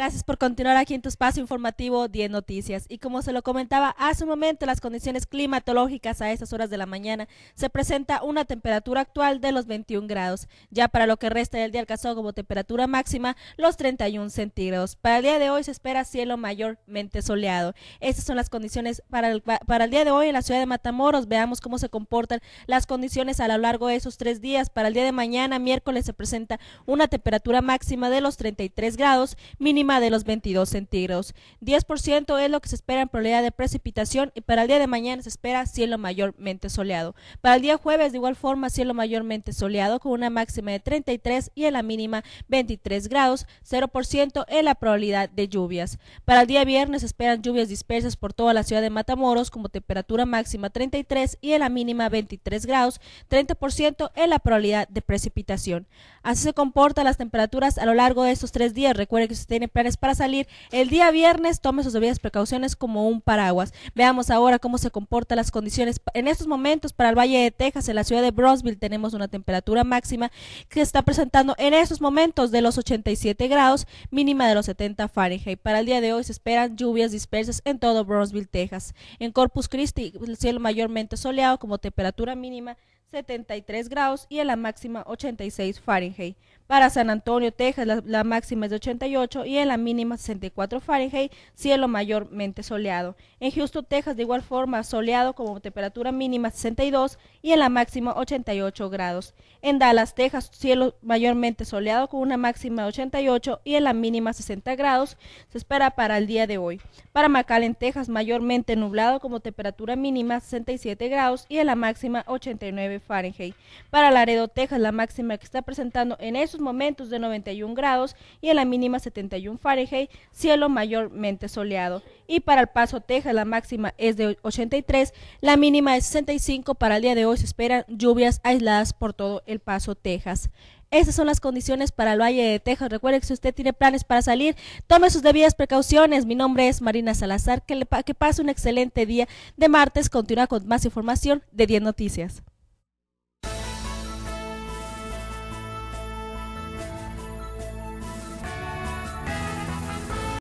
Gracias por continuar aquí en tu espacio informativo 10 Noticias. Y como se lo comentaba hace un momento, las condiciones climatológicas a estas horas de la mañana se presenta una temperatura actual de los 21 grados. Ya para lo que resta del día alcanzó como temperatura máxima los 31 centígrados. Para el día de hoy se espera cielo mayormente soleado. Estas son las condiciones para el, para el día de hoy en la ciudad de Matamoros. Veamos cómo se comportan las condiciones a lo largo de esos tres días. Para el día de mañana, miércoles, se presenta una temperatura máxima de los 33 grados, mínima de los 22 centígrados. 10% es lo que se espera en probabilidad de precipitación y para el día de mañana se espera cielo mayormente soleado. Para el día jueves de igual forma cielo mayormente soleado con una máxima de 33 y en la mínima 23 grados, 0% en la probabilidad de lluvias. Para el día viernes se esperan lluvias dispersas por toda la ciudad de Matamoros como temperatura máxima 33 y en la mínima 23 grados, 30% en la probabilidad de precipitación. Así se comportan las temperaturas a lo largo de estos tres días. Recuerde que se tiene para salir el día viernes, tome sus debidas precauciones como un paraguas. Veamos ahora cómo se comportan las condiciones. En estos momentos para el Valle de Texas, en la ciudad de Brownsville, tenemos una temperatura máxima que está presentando en estos momentos de los 87 grados, mínima de los 70 Fahrenheit. Para el día de hoy se esperan lluvias dispersas en todo Brownsville, Texas. En Corpus Christi, el cielo mayormente soleado como temperatura mínima 73 grados y en la máxima 86 Fahrenheit. Para San Antonio, Texas, la, máxima es de 88 y en la mínima 64 Fahrenheit, cielo mayormente soleado. En Houston, Texas, de igual forma, soleado como temperatura mínima 62 y en la máxima 88 grados. En Dallas, Texas, cielo mayormente soleado con una máxima de 88 y en la mínima 60 grados. Se espera para el día de hoy. Para McAllen, Texas, mayormente nublado como temperatura mínima 67 grados y en la máxima 89 Fahrenheit. Para Laredo, Texas, la máxima que está presentando en estos momentos de 91 grados y en la mínima 71 Fahrenheit, cielo mayormente soleado. Y para El Paso, Texas, la máxima es de 83, la mínima es 65. Para el día de hoy se esperan lluvias aisladas por todo El Paso, Texas. Esas son las condiciones para el Valle de Texas. Recuerde que si usted tiene planes para salir, tome sus debidas precauciones. Mi nombre es Marina Salazar. Que, le que pase un excelente día de martes. Continúa con más información de 10 Noticias.